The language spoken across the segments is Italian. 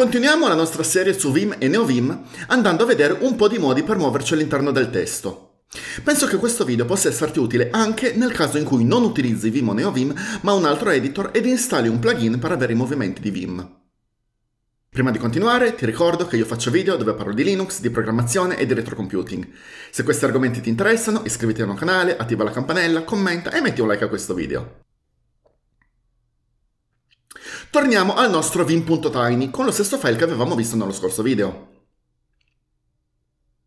Continuiamo la nostra serie su Vim e NeoVim andando a vedere un po' di modi per muoverci all'interno del testo. Penso che questo video possa esserti utile anche nel caso in cui non utilizzi Vim o NeoVim ma un altro editor ed installi un plugin per avere i movimenti di Vim. Prima di continuare ti ricordo che io faccio video dove parlo di Linux, di programmazione e di retrocomputing. Se questi argomenti ti interessano iscriviti al mio canale, attiva la campanella, commenta e metti un like a questo video. Torniamo al nostro vim.tiny con lo stesso file che avevamo visto nello scorso video.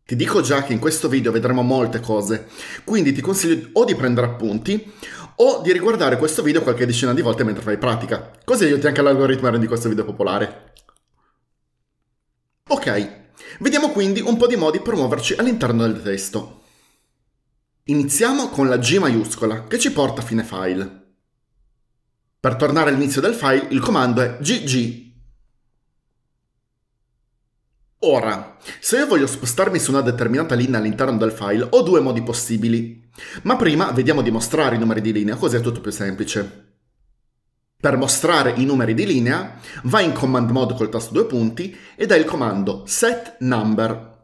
Ti dico già che in questo video vedremo molte cose, quindi ti consiglio o di prendere appunti o di riguardare questo video qualche decina di volte mentre fai pratica, così aiuti anche l'algoritmo a rendere questo video popolare. Ok, vediamo quindi un po' di modi per muoverci all'interno del testo. Iniziamo con la G maiuscola, che ci porta a fine file. Per tornare all'inizio del file, il comando è gg. Ora, se io voglio spostarmi su una determinata linea all'interno del file, ho due modi possibili. Ma prima vediamo di mostrare i numeri di linea, così è tutto più semplice. Per mostrare i numeri di linea, vai in command mode col tasto due punti ed è il comando set number.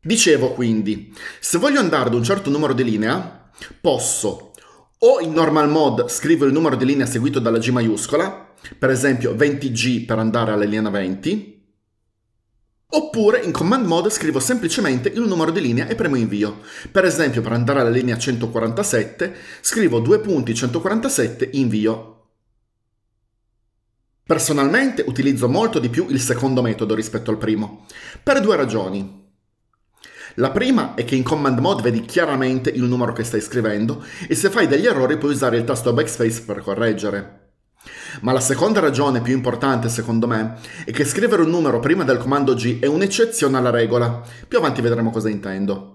Dicevo quindi, se voglio andare ad un certo numero di linea, posso o in normal mode scrivo il numero di linea seguito dalla G maiuscola, per esempio 20G per andare alla linea 20, oppure in command mode scrivo semplicemente il numero di linea e premo invio. Per esempio per andare alla linea 147 scrivo 2 punti 147 invio. Personalmente utilizzo molto di più il secondo metodo rispetto al primo, per due ragioni. La prima è che in Command Mode vedi chiaramente il numero che stai scrivendo e se fai degli errori puoi usare il tasto backspace per correggere. Ma la seconda ragione più importante, secondo me, è che scrivere un numero prima del comando G è un'eccezione alla regola. Più avanti vedremo cosa intendo.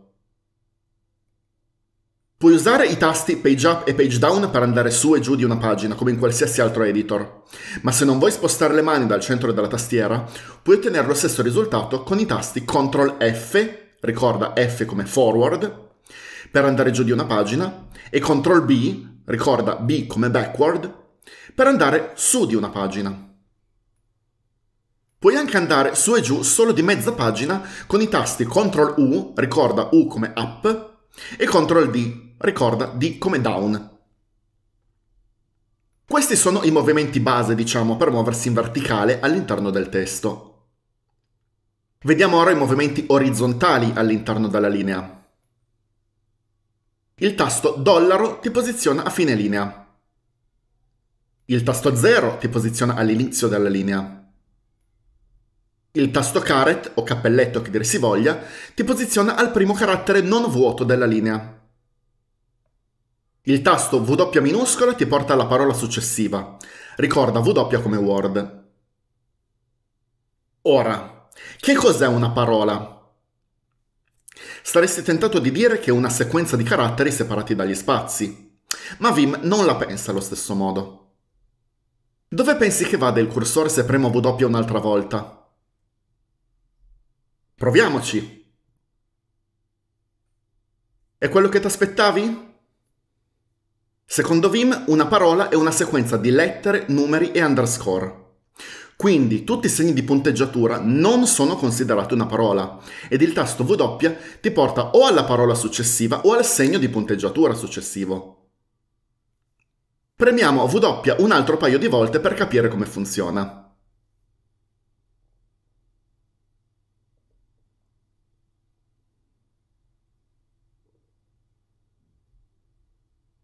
Puoi usare i tasti Page Up e Page Down per andare su e giù di una pagina, come in qualsiasi altro editor. Ma se non vuoi spostare le mani dal centro della tastiera, puoi ottenere lo stesso risultato con i tasti Ctrl F ricorda F come forward per andare giù di una pagina e CTRL B ricorda B come backward per andare su di una pagina. Puoi anche andare su e giù solo di mezza pagina con i tasti CTRL U, ricorda U come up, e CTRL D, ricorda D come down. Questi sono i movimenti base, diciamo, per muoversi in verticale all'interno del testo. Vediamo ora i movimenti orizzontali all'interno della linea. Il tasto dollaro ti posiziona a fine linea. Il tasto 0 ti posiziona all'inizio della linea. Il tasto caret o cappelletto che dir si voglia ti posiziona al primo carattere non vuoto della linea. Il tasto W minuscolo ti porta alla parola successiva. Ricorda W come Word. Ora, che cos'è una parola? Saresti tentato di dire che è una sequenza di caratteri separati dagli spazi, ma Vim non la pensa allo stesso modo. Dove pensi che vada il cursore se premo W un'altra volta? Proviamoci! È quello che ti aspettavi? Secondo Vim, una parola è una sequenza di lettere, numeri e underscore. Quindi tutti i segni di punteggiatura non sono considerati una parola ed il tasto W ti porta o alla parola successiva o al segno di punteggiatura successivo. Premiamo W un altro paio di volte per capire come funziona.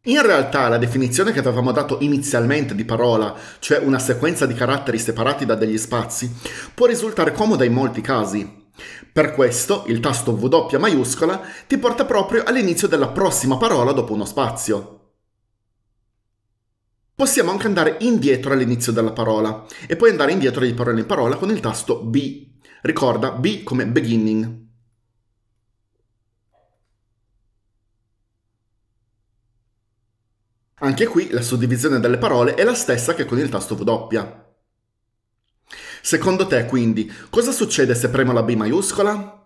In realtà la definizione che avevamo dato inizialmente di parola, cioè una sequenza di caratteri separati da degli spazi, può risultare comoda in molti casi. Per questo il tasto W maiuscola ti porta proprio all'inizio della prossima parola dopo uno spazio. Possiamo anche andare indietro all'inizio della parola e poi andare indietro di parola in parola con il tasto B. Ricorda B come beginning. Anche qui la suddivisione delle parole è la stessa che con il tasto W. Secondo te, quindi, cosa succede se premo la B maiuscola?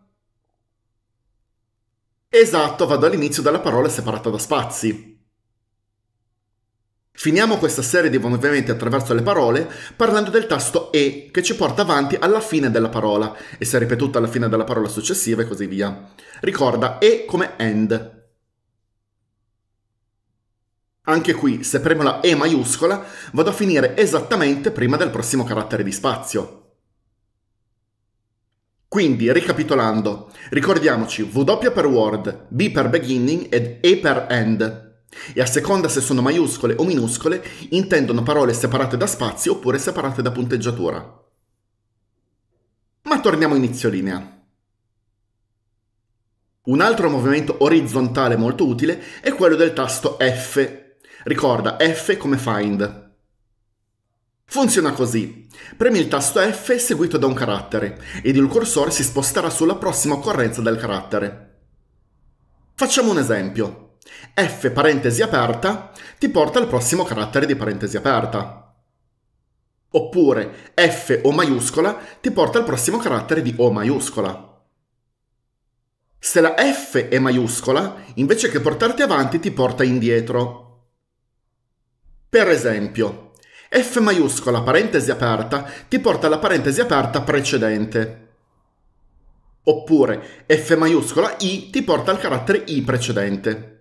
Esatto, vado all'inizio della parola separata da spazi. Finiamo questa serie di movimenti attraverso le parole parlando del tasto E che ci porta avanti alla fine della parola e se ripetuta alla fine della parola successiva e così via. Ricorda E come end, anche qui, se premo la E maiuscola, vado a finire esattamente prima del prossimo carattere di spazio. Quindi, ricapitolando, ricordiamoci W per word, B per beginning ed E per end. E a seconda se sono maiuscole o minuscole, intendono parole separate da spazio oppure separate da punteggiatura. Ma torniamo inizio linea. Un altro movimento orizzontale molto utile è quello del tasto F Ricorda F come find. Funziona così. Premi il tasto F seguito da un carattere ed il cursore si sposterà sulla prossima occorrenza del carattere. Facciamo un esempio. F parentesi aperta ti porta al prossimo carattere di parentesi aperta. Oppure F o maiuscola ti porta al prossimo carattere di O maiuscola. Se la F è maiuscola, invece che portarti avanti ti porta indietro, per esempio, f maiuscola parentesi aperta ti porta alla parentesi aperta precedente. Oppure f maiuscola i ti porta al carattere i precedente.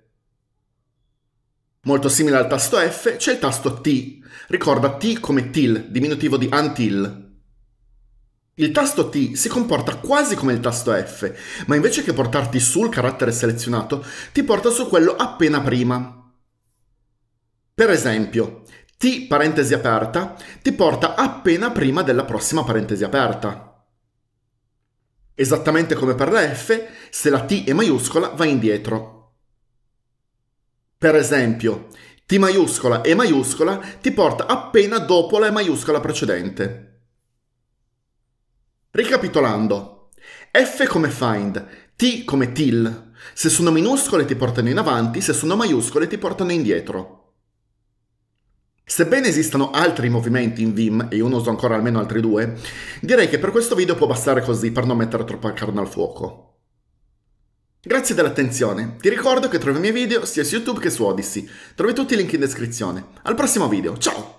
Molto simile al tasto F c'è il tasto T. Ricorda T come til, diminutivo di until. Il tasto T si comporta quasi come il tasto F, ma invece che portarti sul carattere selezionato, ti porta su quello appena prima, per esempio, t parentesi aperta ti porta appena prima della prossima parentesi aperta. Esattamente come per la F, se la T è maiuscola va indietro. Per esempio, T maiuscola e maiuscola ti porta appena dopo la E maiuscola precedente. Ricapitolando, F come find, T come till. Se sono minuscole ti portano in avanti, se sono maiuscole ti portano indietro. Sebbene esistano altri movimenti in Vim, e io ne uso ancora almeno altri due, direi che per questo video può bastare così per non mettere troppa carne al fuoco. Grazie dell'attenzione, ti ricordo che trovi i miei video sia su YouTube che su Odyssey, trovi tutti i link in descrizione. Al prossimo video, ciao!